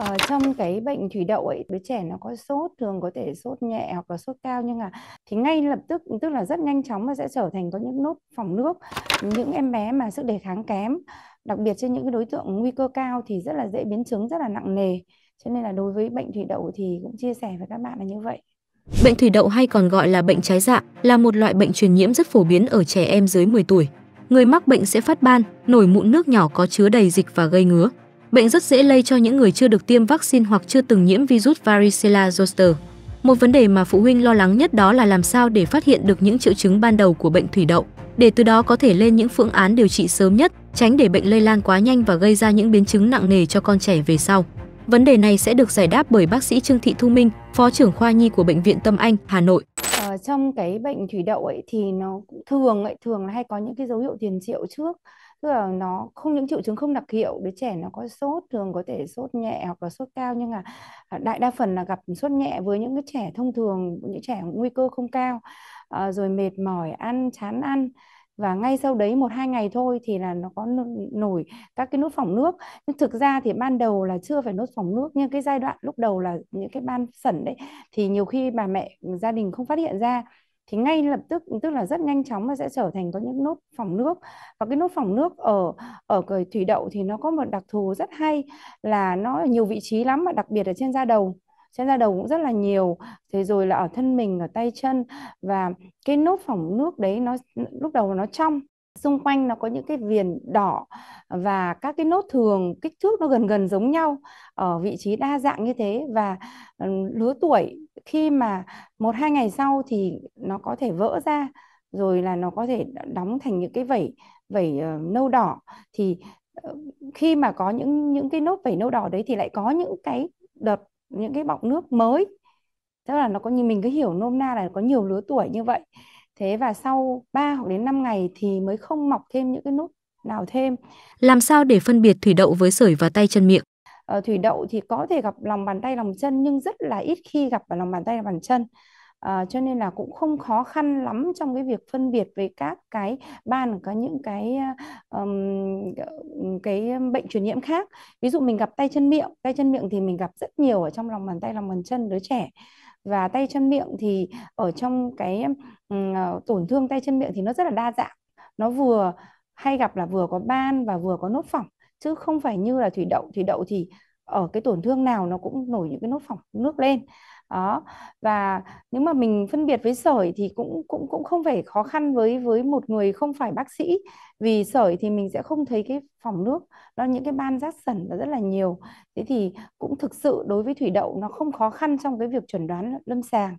Ờ, trong cái bệnh thủy đậu ấy đứa trẻ nó có sốt thường có thể sốt nhẹ hoặc là sốt cao nhưng mà thì ngay lập tức tức là rất nhanh chóng nó sẽ trở thành có những nốt phòng nước những em bé mà sức đề kháng kém đặc biệt trên những đối tượng nguy cơ cao thì rất là dễ biến chứng rất là nặng nề cho nên là đối với bệnh thủy đậu thì cũng chia sẻ với các bạn là như vậy Bệnh thủy đậu hay còn gọi là bệnh trái dạ là một loại bệnh truyền nhiễm rất phổ biến ở trẻ em dưới 10 tuổi. Người mắc bệnh sẽ phát ban, nổi mụn nước nhỏ có chứa đầy dịch và gây ngứa. Bệnh rất dễ lây cho những người chưa được tiêm vaccine hoặc chưa từng nhiễm virus varicella zoster. Một vấn đề mà phụ huynh lo lắng nhất đó là làm sao để phát hiện được những triệu chứng ban đầu của bệnh thủy đậu, để từ đó có thể lên những phương án điều trị sớm nhất, tránh để bệnh lây lan quá nhanh và gây ra những biến chứng nặng nề cho con trẻ về sau. Vấn đề này sẽ được giải đáp bởi bác sĩ Trương Thị Thu Minh, Phó trưởng khoa Nhi của Bệnh viện Tâm Anh, Hà Nội. Ờ, trong cái bệnh thủy đậu ấy thì nó thường ấy thường là hay có những cái dấu hiệu tiền triệu trước tức là nó không những triệu chứng không đặc hiệu đứa trẻ nó có sốt thường có thể sốt nhẹ hoặc là sốt cao nhưng mà à, đại đa phần là gặp sốt nhẹ với những cái trẻ thông thường những trẻ nguy cơ không cao à, rồi mệt mỏi ăn chán ăn và ngay sau đấy một hai ngày thôi thì là nó có nổi các cái nốt phỏng nước nhưng thực ra thì ban đầu là chưa phải nốt phỏng nước nhưng cái giai đoạn lúc đầu là những cái ban sẩn đấy thì nhiều khi bà mẹ gia đình không phát hiện ra thì ngay lập tức tức là rất nhanh chóng nó sẽ trở thành có những nốt phỏng nước và cái nốt phỏng nước ở ở cái thủy đậu thì nó có một đặc thù rất hay là nó ở nhiều vị trí lắm mà đặc biệt ở trên da đầu trên da đầu cũng rất là nhiều thế rồi là ở thân mình ở tay chân và cái nốt phỏng nước đấy nó lúc đầu nó trong xung quanh nó có những cái viền đỏ và các cái nốt thường kích thước nó gần gần giống nhau ở vị trí đa dạng như thế và ờ, lứa tuổi khi mà một hai ngày sau thì nó có thể vỡ ra rồi là nó có thể đóng thành những cái vẩy vẩy ờ, nâu đỏ thì ờ, khi mà có những những cái nốt vẩy nâu đỏ đấy thì lại có những cái đợt những cái bọc nước mới tức là nó có như mình cứ hiểu nôm na là có nhiều lứa tuổi như vậy thế và sau 3 hoặc đến 5 ngày thì mới không mọc thêm những cái nốt nào thêm làm sao để phân biệt thủy đậu với sởi và tay chân miệng ở ờ, thủy đậu thì có thể gặp lòng bàn tay lòng chân nhưng rất là ít khi gặp ở lòng bàn tay lòng bàn chân à, cho nên là cũng không khó khăn lắm trong cái việc phân biệt với các cái ban có những cái um, cái bệnh truyền nhiễm khác ví dụ mình gặp tay chân miệng tay chân miệng thì mình gặp rất nhiều ở trong lòng bàn tay lòng bàn chân đứa trẻ và tay chân miệng thì ở trong cái um, tổn thương tay chân miệng thì nó rất là đa dạng nó vừa hay gặp là vừa có ban và vừa có nốt phỏng chứ không phải như là thủy đậu thủy đậu thì ở cái tổn thương nào nó cũng nổi những cái nốt phỏng nước lên đó và nếu mà mình phân biệt với sởi thì cũng cũng cũng không phải khó khăn với với một người không phải bác sĩ vì sởi thì mình sẽ không thấy cái phòng nước nó những cái ban rát sẩn và rất là nhiều thế thì cũng thực sự đối với thủy đậu nó không khó khăn trong cái việc chuẩn đoán lâm sàng